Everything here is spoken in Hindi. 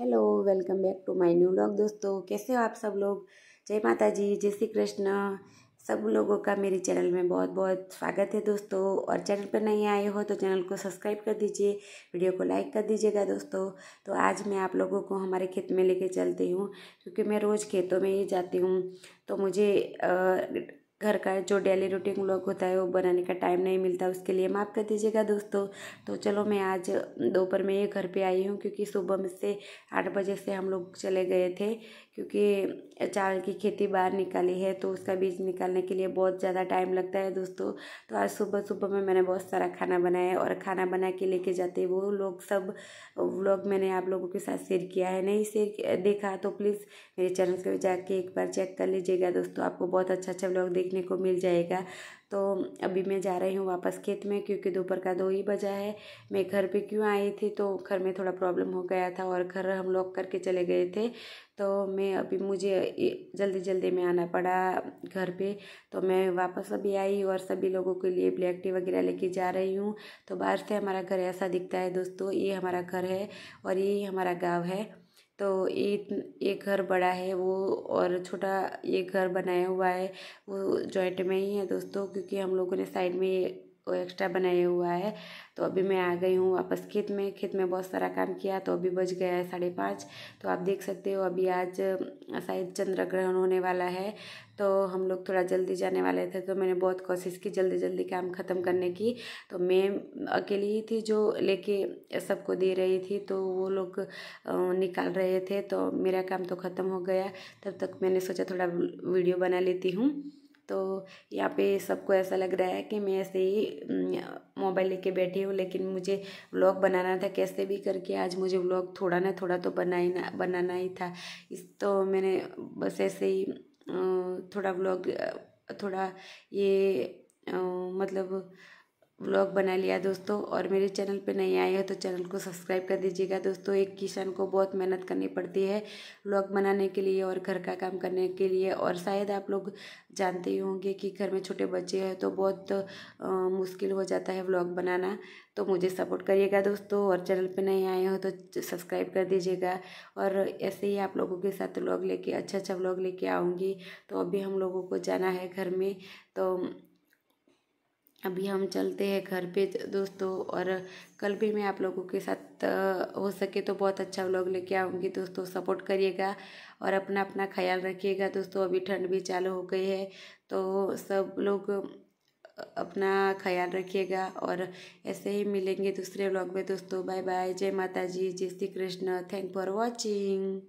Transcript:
hello welcome back to my new blog दोस्तों कैसे हो आप सब लोग जय माता जी जय श्री कृष्ण सब लोगों का मेरे चैनल में बहुत बहुत स्वागत है दोस्तों और चैनल पर नहीं आए हो तो चैनल को सब्सक्राइब कर दीजिए वीडियो को लाइक कर दीजिएगा दोस्तों तो आज मैं आप लोगों को हमारे खेत में लेके चलती हूँ क्योंकि मैं रोज़ खेतों में ही जाती हूँ तो मुझे आ, घर का जो डेली रूटीन व्लॉग होता है वो बनाने का टाइम नहीं मिलता उसके लिए माफ़ कर दीजिएगा दोस्तों तो चलो मैं आज दोपहर में ये घर पे आई हूँ क्योंकि सुबह में से आठ बजे से हम लोग चले गए थे क्योंकि चावल की खेती बाहर निकाली है तो उसका बीज निकालने के लिए बहुत ज़्यादा टाइम लगता है दोस्तों तो आज सुबह सुबह में मैंने बहुत सारा खाना बनाया और खाना बना के लेके जाते वो लोग सब व्लॉग मैंने आप लोगों के साथ शेयर किया है नहीं शेयर देखा तो प्लीज़ मेरे चैनल पर जाके एक बार चेक कर लीजिएगा दोस्तों आपको बहुत अच्छा अच्छा ब्लॉग देख देखने को मिल जाएगा तो अभी मैं जा रही हूँ वापस खेत में क्योंकि दोपहर का दो ही बजा है मैं घर पे क्यों आई थी तो घर में थोड़ा प्रॉब्लम हो गया था और घर हम लॉक करके चले गए थे तो मैं अभी मुझे जल्दी जल्दी में आना पड़ा घर पे तो मैं वापस अभी आई और सभी लोगों के लिए ब्लैक टी वगैरह लेके जा रही हूँ तो बाहर से हमारा घर ऐसा दिखता है दोस्तों ये हमारा घर है और ये हमारा गाँव है तो एक एक घर बड़ा है वो और छोटा एक घर बनाया हुआ है वो जॉइंट में ही है दोस्तों क्योंकि हम लोगों ने साइड में एक्स्ट्रा बनाया हुआ है तो अभी मैं आ गई हूँ वापस खेत में खेत में बहुत सारा काम किया तो अभी बज गया है साढ़े पाँच तो आप देख सकते हो अभी आज शायद चंद्र ग्रहण होने वाला है तो हम लोग थोड़ा जल्दी जाने वाले थे तो मैंने बहुत कोशिश की जल्दी जल्दी काम ख़त्म करने की तो मैं अकेली ही थी जो लेके सबको दे रही थी तो वो लोग निकाल रहे थे तो मेरा काम तो ख़त्म हो गया तब तक मैंने सोचा थोड़ा वीडियो बना लेती हूँ तो यहाँ पे सबको ऐसा लग रहा है कि मैं ऐसे ही मोबाइल लेके बैठी हूँ लेकिन मुझे व्लॉग बनाना था कैसे भी करके आज मुझे व्लॉग थोड़ा ना थोड़ा तो बना ही ना बनाना ही था इस तो मैंने बस ऐसे ही थोड़ा व्लॉग थोड़ा ये मतलब ब्लॉग बना लिया दोस्तों और मेरे चैनल पे नहीं आए हो तो चैनल को सब्सक्राइब कर दीजिएगा दोस्तों एक किसान को बहुत मेहनत करनी पड़ती है ब्लॉग बनाने के लिए और घर का काम करने के लिए और शायद आप लोग जानते ही होंगे कि घर में छोटे बच्चे हैं तो बहुत आ, मुश्किल हो जाता है ब्लॉग बनाना तो मुझे सपोर्ट करिएगा दोस्तों और चैनल पर नहीं आए हो तो सब्सक्राइब कर दीजिएगा और ऐसे ही आप लोगों के साथ ब्लॉग लेके अच्छा अच्छा ब्लॉग लेके आऊँगी तो अभी हम लोगों को जाना है घर में तो अभी हम चलते हैं घर पे दोस्तों और कल भी मैं आप लोगों के साथ हो सके तो बहुत अच्छा व्लॉग लेके आऊँगी दोस्तों सपोर्ट करिएगा और अपना अपना ख्याल रखिएगा दोस्तों अभी ठंड भी चालू हो गई है तो सब लोग अपना ख्याल रखिएगा और ऐसे ही मिलेंगे दूसरे व्लॉग में दोस्तों बाय बाय जय माता जी जय Shri Krishna thank for watching